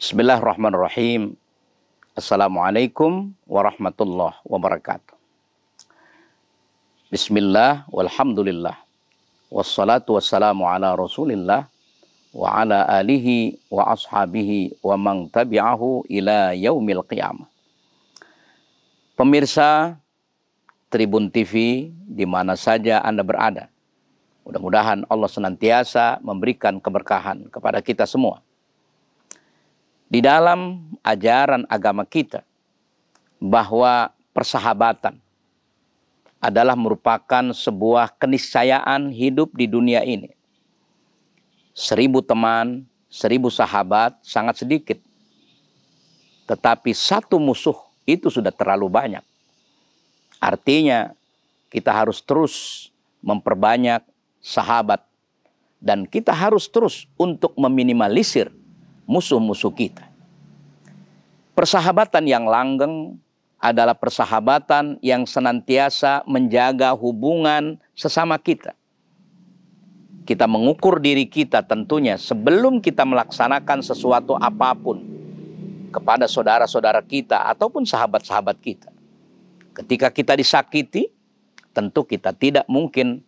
Bismillahirrahmanirrahim. Assalamualaikum warahmatullahi wabarakatuh. Bismillah walhamdulillah. Wassalatu wassalamu ala rasulillah wa ala alihi wa ashabihi wa man tabi'ahu ila yaumil qiyamah. Pemirsa Tribun TV di mana saja Anda berada. Mudah-mudahan Allah senantiasa memberikan keberkahan kepada kita semua di dalam ajaran agama kita bahwa persahabatan adalah merupakan sebuah keniscayaan hidup di dunia ini. Seribu teman, seribu sahabat sangat sedikit. Tetapi satu musuh itu sudah terlalu banyak. Artinya kita harus terus memperbanyak sahabat. Dan kita harus terus untuk meminimalisir musuh-musuh kita. Persahabatan yang langgeng adalah persahabatan yang senantiasa menjaga hubungan sesama kita. Kita mengukur diri kita tentunya sebelum kita melaksanakan sesuatu apapun kepada saudara-saudara kita ataupun sahabat-sahabat kita. Ketika kita disakiti, tentu kita tidak mungkin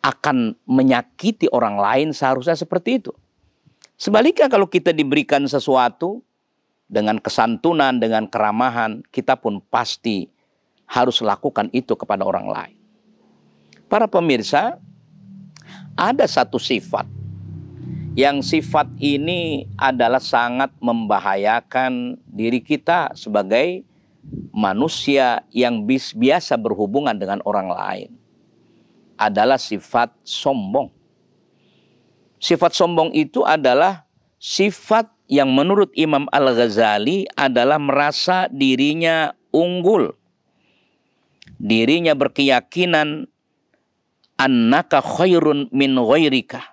akan menyakiti orang lain seharusnya seperti itu. Sebaliknya kalau kita diberikan sesuatu dengan kesantunan, dengan keramahan, kita pun pasti harus lakukan itu kepada orang lain. Para pemirsa, ada satu sifat yang sifat ini adalah sangat membahayakan diri kita sebagai manusia yang biasa berhubungan dengan orang lain adalah sifat sombong. Sifat sombong itu adalah sifat yang menurut Imam Al-Ghazali adalah merasa dirinya unggul. Dirinya berkeyakinan annaka khairun min ghairika.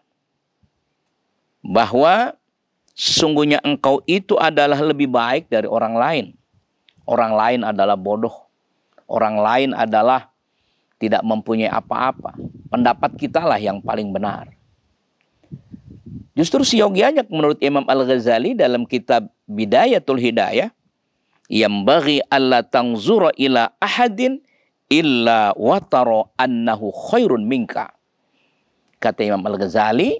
Bahwa sungguhnya engkau itu adalah lebih baik dari orang lain. Orang lain adalah bodoh. Orang lain adalah tidak mempunyai apa-apa. Pendapat kitalah yang paling benar. Justru Syogyanak menurut Imam Al-Ghazali dalam kitab Bidayatul Hidayah yang bagi Allah tangzura ila ahadin illa wataro annahu khairun minka. Kata Imam Al-Ghazali,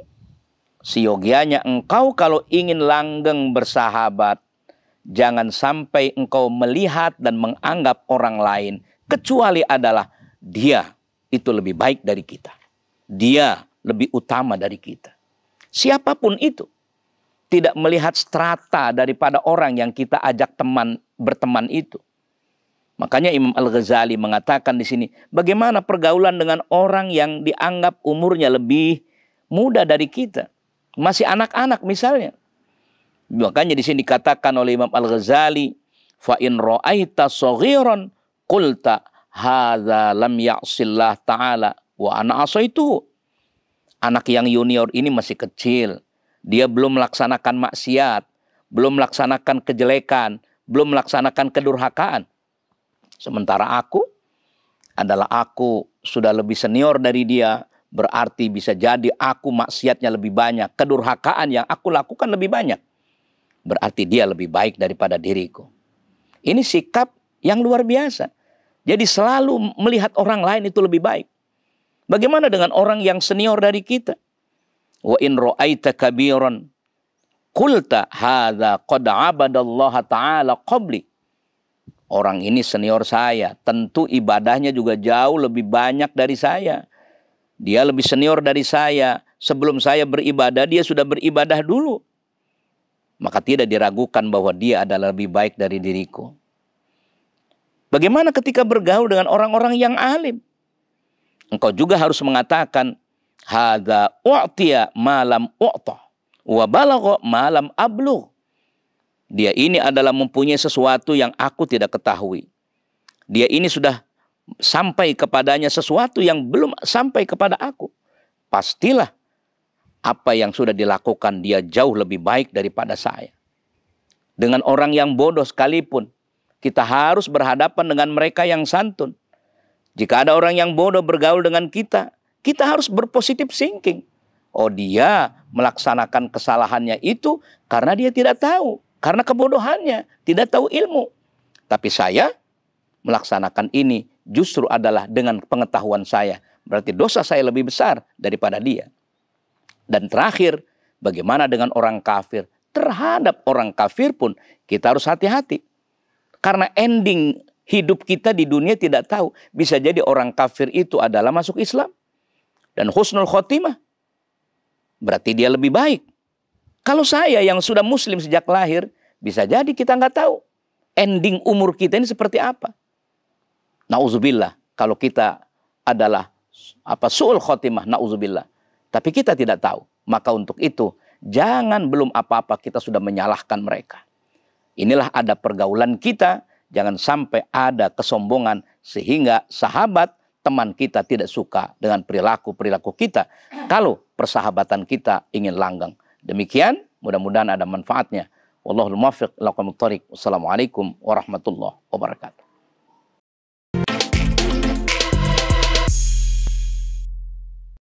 siogianya engkau kalau ingin langgeng bersahabat, jangan sampai engkau melihat dan menganggap orang lain kecuali adalah dia itu lebih baik dari kita. Dia lebih utama dari kita Siapapun itu. Tidak melihat strata daripada orang yang kita ajak teman berteman itu. Makanya Imam Al-Ghazali mengatakan di sini, bagaimana pergaulan dengan orang yang dianggap umurnya lebih muda dari kita, masih anak-anak misalnya. Makanya di sini dikatakan oleh Imam Al-Ghazali, fa in ra'aita saghiran qulta hadza lam ya'sillah ta'ala wa ana Anak yang junior ini masih kecil. Dia belum melaksanakan maksiat, belum melaksanakan kejelekan, belum melaksanakan kedurhakaan. Sementara aku adalah aku sudah lebih senior dari dia, berarti bisa jadi aku maksiatnya lebih banyak, kedurhakaan yang aku lakukan lebih banyak. Berarti dia lebih baik daripada diriku. Ini sikap yang luar biasa. Jadi selalu melihat orang lain itu lebih baik. Bagaimana dengan orang yang senior dari kita? Wa in ra'aita kabiran qulta hadza qad abadallaha ta'ala qabli. Orang ini senior saya, tentu ibadahnya juga jauh lebih banyak dari saya. Dia lebih senior dari saya. Sebelum saya beribadah, dia sudah beribadah dulu. Maka tidak diragukan bahwa dia adalah lebih baik dari diriku. Bagaimana ketika bergaul dengan orang-orang yang alim? engkau juga harus mengatakan hada u'tiya malam u'ta wa balagha malam ablu. Dia ini adalah mempunyai sesuatu yang aku tidak ketahui. Dia ini sudah sampai kepadanya sesuatu yang belum sampai kepada aku. Pastilah apa yang sudah dilakukan dia jauh lebih baik daripada saya. Dengan orang yang bodoh sekalipun, kita harus berhadapan dengan mereka yang santun. Jika ada orang yang bodoh bergaul dengan kita, kita harus berpositif thinking. Oh dia melaksanakan kesalahannya itu karena dia tidak tahu. Karena kebodohannya, tidak tahu ilmu. Tapi saya melaksanakan ini justru adalah dengan pengetahuan saya. Berarti dosa saya lebih besar daripada dia. Dan terakhir, bagaimana dengan orang kafir? Terhadap orang kafir pun kita harus hati-hati. Karena ending hidup kita di dunia tidak tahu. Bisa jadi orang kafir itu adalah masuk Islam. Dan husnul khotimah. Berarti dia lebih baik. Kalau saya yang sudah muslim sejak lahir, bisa jadi kita nggak tahu ending umur kita ini seperti apa. Nauzubillah kalau kita adalah apa suul khotimah nauzubillah. Tapi kita tidak tahu. Maka untuk itu jangan belum apa-apa kita sudah menyalahkan mereka. Inilah ada pergaulan kita Jangan sampai ada kesombongan sehingga sahabat teman kita tidak suka dengan perilaku-perilaku kita kalau persahabatan kita ingin langgang. Demikian mudah-mudahan ada manfaatnya. Wallahul muwaffiq lakum Wassalamualaikum warahmatullahi wabarakatuh.